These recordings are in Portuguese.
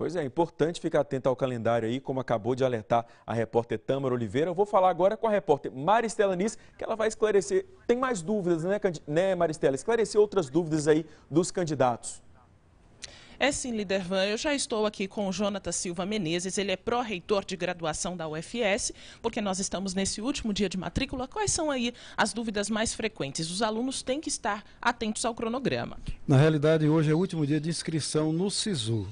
Pois é, é, importante ficar atento ao calendário aí, como acabou de alertar a repórter Tâmara Oliveira. Eu vou falar agora com a repórter Maristela Nis, que ela vai esclarecer. Tem mais dúvidas, né, né Maristela? Esclarecer outras dúvidas aí dos candidatos. É sim, líder Van. Eu já estou aqui com o Jonathan Silva Menezes. Ele é pró-reitor de graduação da UFS, porque nós estamos nesse último dia de matrícula. Quais são aí as dúvidas mais frequentes? Os alunos têm que estar atentos ao cronograma. Na realidade, hoje é o último dia de inscrição no SISU.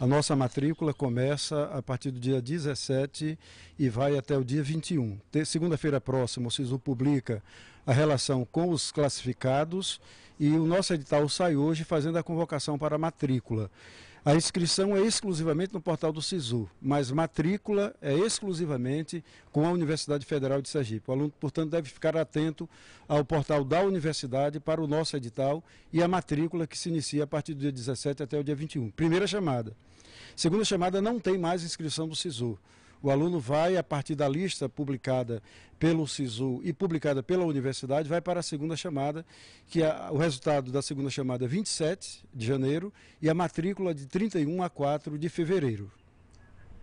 A nossa matrícula começa a partir do dia 17 e vai até o dia 21. Segunda-feira próxima, o SISU publica a relação com os classificados e o nosso edital sai hoje fazendo a convocação para a matrícula. A inscrição é exclusivamente no portal do SISU, mas matrícula é exclusivamente com a Universidade Federal de Sergipe. O aluno, portanto, deve ficar atento ao portal da universidade para o nosso edital e a matrícula que se inicia a partir do dia 17 até o dia 21. Primeira chamada. Segunda chamada não tem mais inscrição do SISU. O aluno vai, a partir da lista publicada pelo SISU e publicada pela universidade, vai para a segunda chamada, que é o resultado da segunda chamada é 27 de janeiro e a matrícula de 31 a 4 de fevereiro.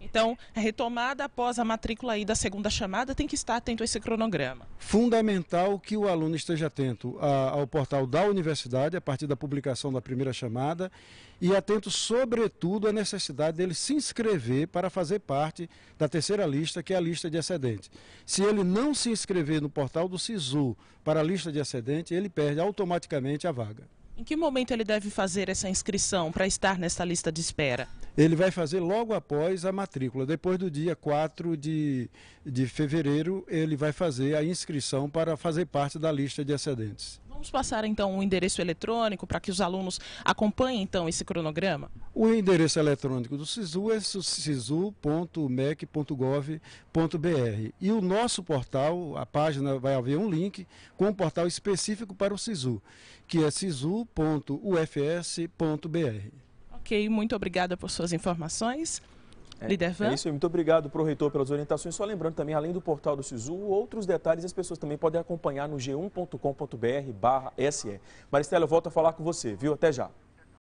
Então, retomada após a matrícula aí da segunda chamada tem que estar atento a esse cronograma. Fundamental que o aluno esteja atento ao portal da universidade, a partir da publicação da primeira chamada, e atento, sobretudo, à necessidade dele se inscrever para fazer parte da terceira lista, que é a lista de excedente. Se ele não se inscrever no portal do SISU para a lista de excedente, ele perde automaticamente a vaga. Em que momento ele deve fazer essa inscrição para estar nessa lista de espera? ele vai fazer logo após a matrícula. Depois do dia 4 de, de fevereiro, ele vai fazer a inscrição para fazer parte da lista de excedentes. Vamos passar então o um endereço eletrônico para que os alunos acompanhem então esse cronograma? O endereço eletrônico do SISU é sisu.mec.gov.br. E o nosso portal, a página vai haver um link com um portal específico para o SISU, que é sisu.ufs.br. Ok, muito obrigada por suas informações. É, É isso, muito obrigado para o reitor pelas orientações. Só lembrando também, além do portal do SISU, outros detalhes as pessoas também podem acompanhar no g1.com.br barra SE. Maristela, eu volto a falar com você, viu? Até já.